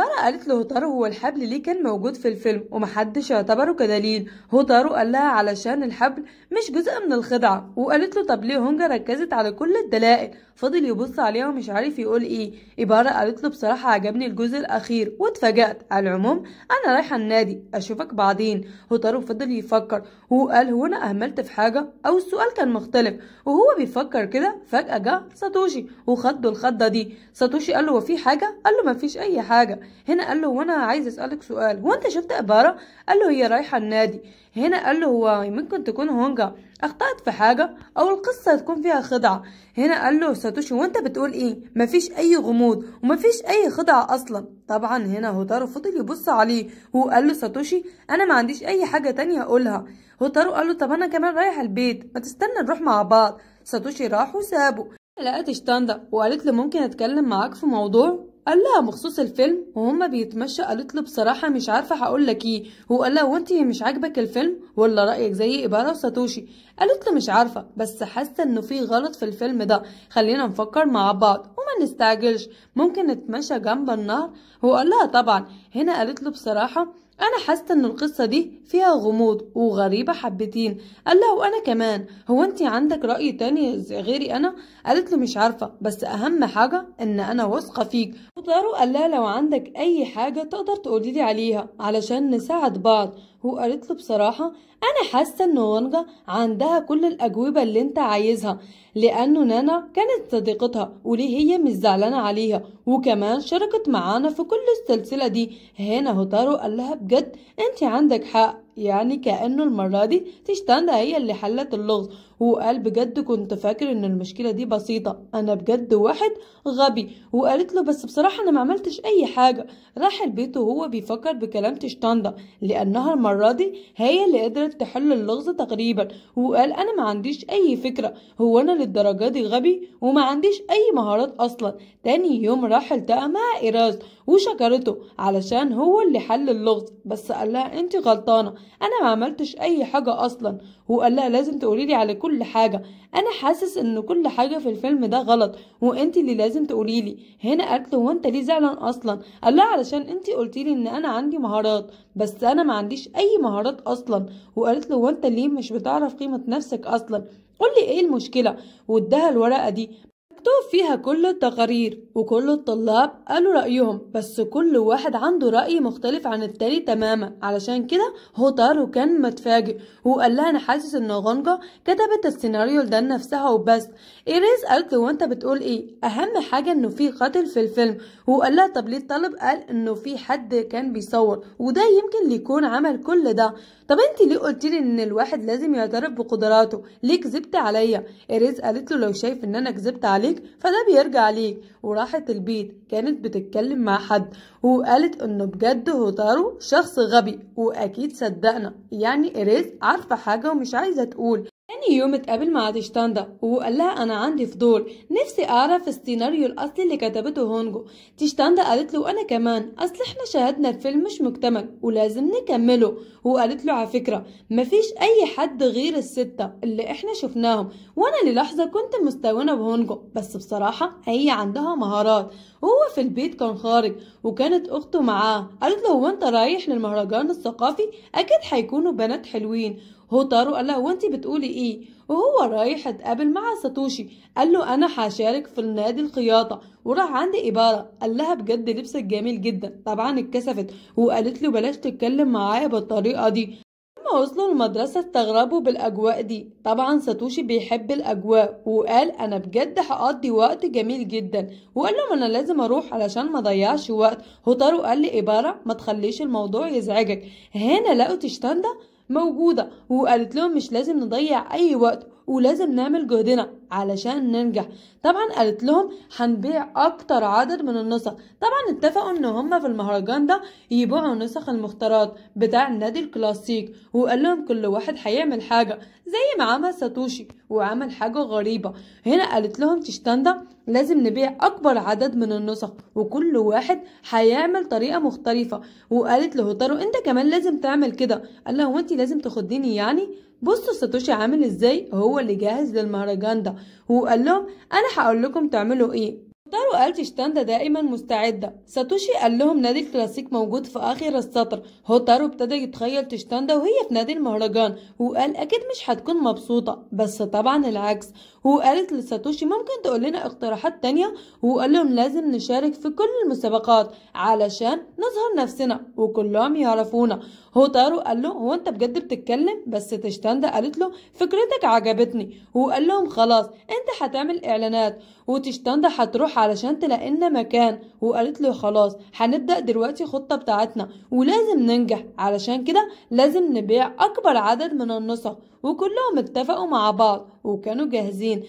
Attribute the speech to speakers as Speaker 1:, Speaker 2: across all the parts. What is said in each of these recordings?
Speaker 1: عبارة قالت له هوتارو هو الحبل ليه كان موجود في الفيلم ومحدش يعتبره كدليل هوتارو قال لها علشان الحبل مش جزء من الخدعة وقالت له طب ليه هونجا ركزت على كل الدلائل فضل يبص عليها ومش عارف يقول ايه عبارة قالت له بصراحة عجبني الجزء الأخير واتفاجأت على العموم أنا رايحة النادي أشوفك بعدين هوتارو فضل يفكر وقال هو أنا أهملت في حاجة أو السؤال كان مختلف وهو بيفكر كده فجأة جه ساتوشي وخده الخضة دي ساتوشي قال له هو في حاجة قال له مفيش أي حاجة هنا قال له هو انا عايز اسالك سؤال هو انت شفت اباره قال له هي رايحه النادي هنا قال له هو ممكن تكون هونجا اخطات في حاجه او القصه تكون فيها خدعه هنا قال له ساتوشي وانت بتقول ايه مفيش اي غموض ومفيش اي خدعه اصلا طبعا هنا هوتارو فضل يبص عليه هو قال له ساتوشي انا ما عنديش اي حاجه تانية اقولها هوتارو قال له طب انا كمان رايح البيت ما تستنى نروح مع بعض ساتوشي راح وسابه لقت شتاندا وقالت له ممكن اتكلم معاك في موضوع قال لها بخصوص الفيلم وهما بيتمشى قالت له بصراحه مش عارفه هقول لك ايه هو قال لها وانت مش عاجبك الفيلم ولا رايك زي اباره وساتوشي قالت له مش عارفه بس حاسه انه في غلط في الفيلم ده خلينا نفكر مع بعض وما نستعجلش ممكن نتمشى جنب النهر هو قال لها طبعا هنا قالت له بصراحه أنا حاسة إن القصة دي فيها غموض وغريبة حبتين قال لها وأنا كمان هو أنت عندك رأي تاني غيري أنا قالت له مش عارفة بس أهم حاجة إن أنا واثقة فيك وطارو قال لها لو عندك أي حاجة تقدر تقولي لي عليها علشان نساعد بعض وقالت له بصراحة أنا حاسة إن وانجا عندها كل الأجوبة اللي أنت عايزها لأنه نانا كانت صديقتها وليه هي مش زعلانة عليها وكمان شاركت معانا في كل السلسلة دي هنا هوتارو قال لها بجد أنت عندك حق يعني كأنه المرة دي تشتاندا هي اللي حلت اللغز وقال بجد كنت فاكر ان المشكلة دي بسيطة انا بجد واحد غبي وقالت له بس بصراحة انا ما عملتش اي حاجة راح البيت وهو بيفكر بكلام تشتاندا لانها المرة دي هي اللي قدرت تحل اللغز تقريبا وقال انا ما عنديش اي فكرة هو انا للدرجة دي غبي وما عنديش اي مهارات اصلا تاني يوم راح التقى مع ايراز وشكرته علشان هو اللي حل اللغز بس قال لها انت غلطانة انا ما عملتش اي حاجه اصلا هو قال لها لازم تقولي لي على كل حاجه انا حاسس ان كل حاجه في الفيلم ده غلط وانت اللي لازم تقولي لي هنا قالت له هو انت ليه زعلان اصلا قال لها علشان انت قلتي لي ان انا عندي مهارات بس انا ما عنديش اي مهارات اصلا وقالت له هو انت ليه مش بتعرف قيمه نفسك اصلا قولي ايه المشكله واداها الورقه دي مكتوب فيها كل التقارير وكل الطلاب قالوا رأيهم بس كل واحد عنده رأي مختلف عن التاني تماما علشان كده هو طار وكان متفاجئ وقال لها أنا حاسس إن غنجة كتبت السيناريو ده لنفسها وبس إيريز قالت له وأنت بتقول إيه أهم حاجة إنه في قاتل في الفيلم وقال لها طب ليه الطالب قال إنه في حد كان بيصور وده يمكن ليكون عمل كل ده طب أنت ليه قلتيلي إن الواحد لازم يعترف بقدراته ليه كذبت عليا إيريز قالت له لو شايف إن أنا كذبت عليك عليك فده بيرجع ليك وراحت البيت كانت بتتكلم مع حد وقالت انه بجد هوتارو شخص غبي واكيد صدقنا يعني إريز عارفة حاجة ومش عايزة تقول تاني يوم اتقابل مع تشتاندا وقال لها انا عندي فضول نفسي اعرف السيناريو الاصلي اللي كتبته هونجو تشتاندا قالت له وانا كمان اصل احنا شاهدنا الفيلم مش مكتمل ولازم نكمله وقالت له على فكره مفيش اي حد غير السته اللي احنا شفناهم وانا للحظه كنت مستوانه بهونجو بس بصراحه هي عندها مهارات وهو في البيت كان خارج وكانت اخته معاه قالت له هو انت رايح للمهرجان الثقافي اكيد هيكونوا بنات حلوين هو طارو قال لها هو انت بتقولي ايه وهو رايح اتقابل مع ساتوشي قال له انا هشارك في النادي الخياطه وراح عند ايبارا قال لها بجد لبسك جميل جدا طبعا اتكسفت وقالت له بلاش تتكلم معايا بالطريقه دي لما وصلوا المدرسة استغربوا بالأجواء دي طبعا ساتوشي بيحب الأجواء وقال أنا بجد هقضي وقت جميل جدا وقال لهم أنا لازم أروح علشان ما ضيعش وقت هوتارو قال لإبارة ما تخليش الموضوع يزعجك هنا لقوا تشتاندا موجودة وقالت لهم مش لازم نضيع أي وقت ولازم نعمل جهدنا علشان ننجح طبعا قالت لهم هنبيع اكتر عدد من النسخ طبعا اتفقوا ان هم في المهرجان ده يبيعوا نسخ المختارات بتاع النادي الكلاسيك وقال لهم كل واحد هيعمل حاجه زي ما عمل ساتوشي وعمل حاجه غريبه هنا قالت لهم تشتاندا لازم نبيع اكبر عدد من النسخ وكل واحد هيعمل طريقه مختلفه وقالت له تارو انت كمان لازم تعمل كده قال لها هو انت لازم تخديني يعني بصوا ساتوشي عامل ازاي هو اللي جاهز للمهرجان ده وقال لهم انا هقول لكم تعملوا ايه دارو قال تشتاندا دائما مستعدة ساتوشي قال لهم نادي الكلاسيك موجود في آخر السطر هو تارو ابتدى يتخيل تشتاندا وهي في نادي المهرجان وقال أكيد مش هتكون مبسوطة بس طبعا العكس وقالت لساتوشي ممكن تقول لنا اقتراحات تانية وقال لهم لازم نشارك في كل المسابقات علشان نظهر نفسنا وكلهم يعرفونا هو تارو قال له هو انت بجد بتتكلم بس تشتاندا قالت له فكرتك عجبتني وقال لهم خلاص انت هتعمل اعلانات وتشتاندا هتروح علشان تلاقينا مكان وقالت له خلاص هنبدا دلوقتي خطه بتاعتنا ولازم ننجح علشان كده لازم نبيع اكبر عدد من النسخ وكلهم اتفقوا مع بعض وكانوا جاهزين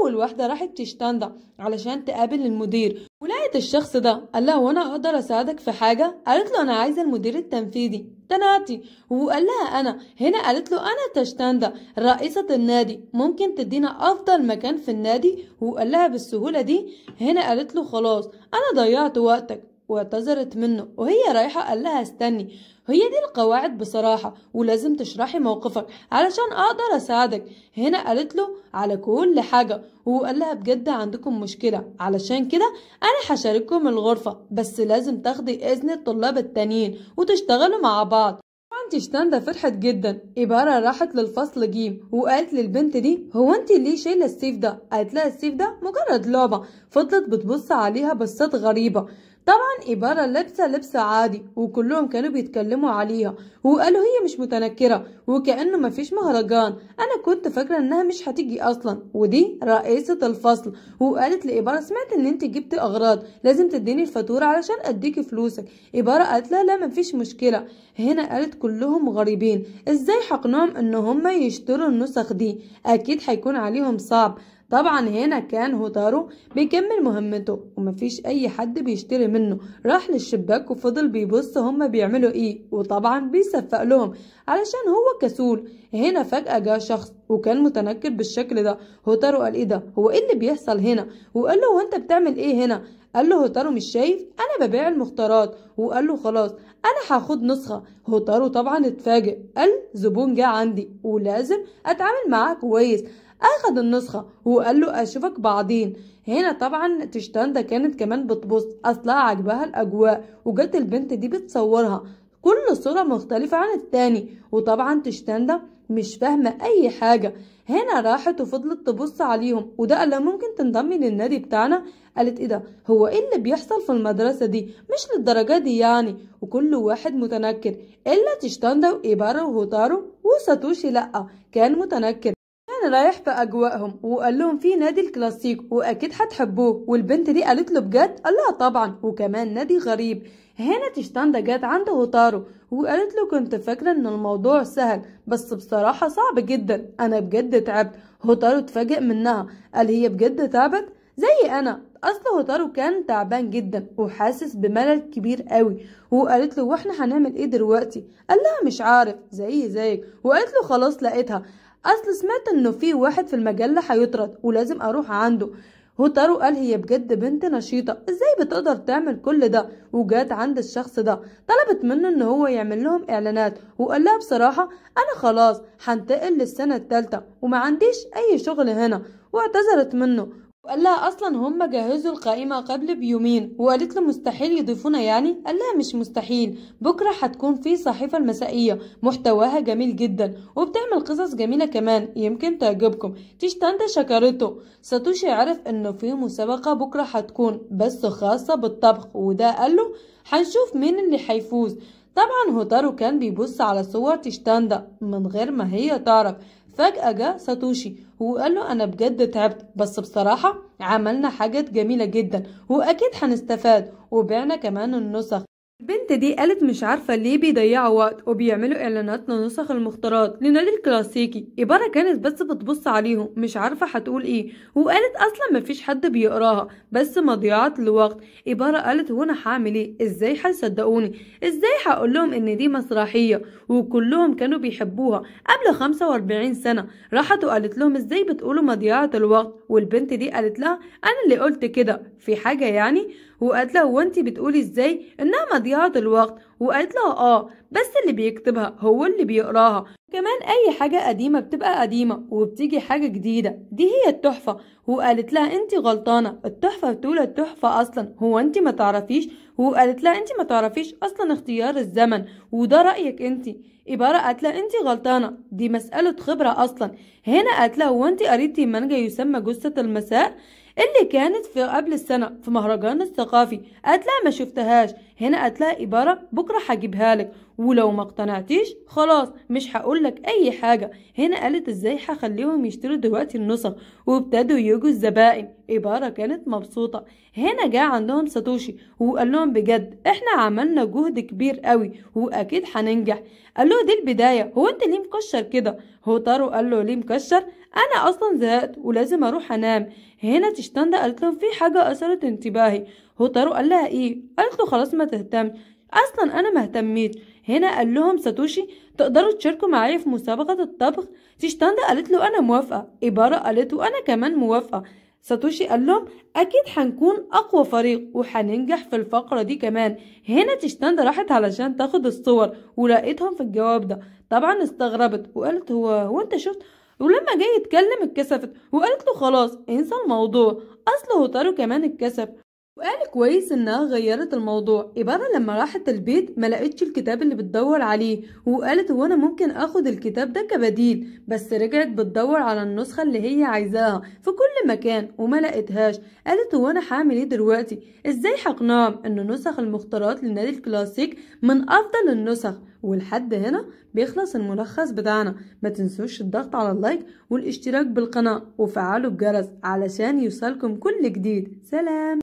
Speaker 1: اول واحده راحت تشتندا علشان تقابل المدير ولا سألت الشخص ده قال لها وانا اقدر اساعدك في حاجه قالت له انا عايزه المدير التنفيذي تناتي وقال لها انا هنا قالت له انا تشتندا رئيسه النادي ممكن تدينا افضل مكان في النادي وقال لها بالسهوله دي هنا قالت له خلاص انا ضيعت وقتك واعتذرت منه وهي رايحة قال لها استني هي دي القواعد بصراحة ولازم تشرحي موقفك علشان أقدر أساعدك هنا قالت له على كل حاجة وقال لها بجد عندكم مشكلة علشان كده أنا هشارككم الغرفة بس لازم تاخدي إذن الطلاب التانيين وتشتغلوا مع بعض انت شتاندا فرحت جدا إبارة راحت للفصل جيم وقالت للبنت دي هو انت ليه شايله السيف ده قالت لها السيف ده مجرد لعبه فضلت بتبص عليها بصات غريبه طبعا إبارة لابسة لبسة عادي وكلهم كانوا بيتكلموا عليها وقالوا هي مش متنكرة وكأنه مفيش مهرجان أنا كنت فاكرة إنها مش هتيجي أصلا ودي رئيسة الفصل وقالت لإبارة سمعت إن أنت جبت أغراض لازم تديني الفاتورة علشان أديكي فلوسك إبارة قالت لها لا مفيش مشكلة هنا قالت كلهم غريبين إزاي حقنهم إن هما يشتروا النسخ دي أكيد هيكون عليهم صعب طبعا هنا كان هوتارو بيكمل مهمته ومفيش اي حد بيشتري منه راح للشباك وفضل بيبص هما بيعملوا ايه وطبعا بيصفق لهم علشان هو كسول هنا فجأة جاء شخص وكان متنكر بالشكل ده هوتارو قال ايه ده هو ايه اللي بيحصل هنا وقال له هو انت بتعمل ايه هنا قال له هوتارو مش شايف انا ببيع المختارات وقال له خلاص انا هاخد نسخه هوتارو طبعا اتفاجئ قال زبون جه عندي ولازم اتعامل معاه كويس اخذ النسخة وقال له اشوفك بعدين هنا طبعا تشتاندا كانت كمان بتبص اصلها عجبها الاجواء وجت البنت دي بتصورها كل صورة مختلفة عن التاني وطبعا تشتاندا مش فاهمة أي حاجة هنا راحت وفضلت تبص عليهم وده قال ممكن تنضمي للنادي بتاعنا قالت ايه ده هو ايه اللي بيحصل في المدرسة دي مش للدرجة دي يعني وكل واحد متنكر إلا تشتاندا وإيبارا وهوتارو وساتوشي لأ كان متنكر كان رايح في اجواءهم وقال لهم في نادي الكلاسيكو واكيد هتحبوه والبنت دي قالت له بجد قال لها طبعا وكمان نادي غريب هنا تشتاندا جت عند هوتارو وقالت له كنت فاكرة ان الموضوع سهل بس بصراحة صعب جدا انا بجد تعبت هوتارو اتفاجئ منها قال هي بجد تعبت زي انا اصل هوتارو كان تعبان جدا وحاسس بملل كبير قوي وقالت له واحنا هنعمل ايه دلوقتي قال لها مش عارف زي زيك وقالت له خلاص لقيتها اصل سمعت انه في واحد في المجله هيطرد ولازم اروح عنده هوتارو قال هي بجد بنت نشيطة ازاي بتقدر تعمل كل ده وجات عند الشخص ده طلبت منه ان هو يعمل لهم اعلانات وقال لها بصراحة انا خلاص هنتقل للسنة التالتة وما عنديش اي شغل هنا واعتذرت منه وقال لها اصلا هم جهزوا القائمه قبل بيومين وقالت له مستحيل يضيفونا يعني قال لها مش مستحيل بكره هتكون في صحيفه المسائيه محتواها جميل جدا وبتعمل قصص جميله كمان يمكن تعجبكم تشتاندا شكرته ساتوشي عرف انه في مسابقه بكره هتكون بس خاصه بالطبخ وده قال له هنشوف مين اللي هيفوز طبعا هوتارو كان بيبص على صور تشتاندا من غير ما هي تعرف فجأة جه ساتوشي وقال له أنا بجد تعبت بس بصراحة عملنا حاجات جميلة جدا وأكيد هنستفاد وبعنا كمان النسخ البنت دي قالت مش عارفة ليه بيضيعوا وقت وبيعملوا إعلانات لنسخ المختارات لنادي الكلاسيكي إبارة كانت بس بتبص عليهم مش عارفة هتقول إيه وقالت أصلا مفيش حد بيقراها بس مضيعة لوقت إبارة قالت هو أنا هعمل إيه إزاي هيصدقوني إزاي هقول لهم إن دي مسرحية وكلهم كانوا بيحبوها قبل 45 سنة راحت وقالت لهم إزاي بتقولوا مضيعة الوقت والبنت دي قالت لها أنا اللي قلت كده في حاجة يعني وقالت لها هو انت بتقولي ازاي انها مضيعه الوقت وقالت لها اه بس اللي بيكتبها هو اللي بيقراها كمان اي حاجه قديمه بتبقى قديمه وبتيجي حاجه جديده دي هي التحفه وقالت لها انت غلطانه التحفه بتقول التحفة اصلا هو انت ما تعرفيش وقالت لها انت ما تعرفيش اصلا اختيار الزمن وده رايك انت إبارة قالت لها أنت غلطانة دي مسألة خبرة أصلا هنا قالت لها هو قريتي مانجا يسمى جثة المساء اللي كانت في قبل السنة في مهرجان الثقافي قالت لها ما شفتهاش هنا قالت لها إبارة بكرة هجيبها لك ولو ما اقتنعتيش خلاص مش هقولك اي حاجه هنا قالت ازاي هخليهم يشتروا دلوقتي النسخ وابتدوا يجوا الزبائن إبارة كانت مبسوطة هنا جاء عندهم ساتوشي وقال لهم بجد احنا عملنا جهد كبير قوي واكيد هننجح قال له دي البداية هو انت ليه مكشر كده هو طارو قال له ليه مكشر انا اصلا زهقت ولازم اروح انام هنا تشتندا قالت لهم في حاجة اثرت انتباهي هو طارو قال لها ايه قالت له خلاص ما تهتم اصلا انا ما اهتميتش هنا قال لهم ساتوشي تقدروا تشاركوا معايا في مسابقة الطبخ تيشتاندا قالت له أنا موافقة إبارة قالت له أنا كمان موافقة ساتوشي قال لهم أكيد هنكون أقوى فريق وهننجح في الفقرة دي كمان هنا تيشتاندا راحت علشان تاخد الصور ولقيتهم في الجواب ده طبعا استغربت وقالت هو هو أنت شفت ولما جاي يتكلم اتكسفت وقالت له خلاص انسى الموضوع اصل هوتارو كمان اتكسف وقال كويس انها غيرت الموضوع إبارة لما راحت البيت ما لقيتش الكتاب اللي بتدور عليه وقالت هو انا ممكن اخد الكتاب ده كبديل بس رجعت بتدور على النسخة اللي هي عايزاها في كل مكان وما لقيتهاش قالت هو انا هعمل ايه دلوقتي ازاي هقنعهم ان نسخ المختارات للنادي الكلاسيك من افضل النسخ ولحد هنا بيخلص الملخص بتاعنا ما تنسوش الضغط على اللايك والاشتراك بالقناة وفعلوا الجرس علشان يوصلكم كل جديد سلام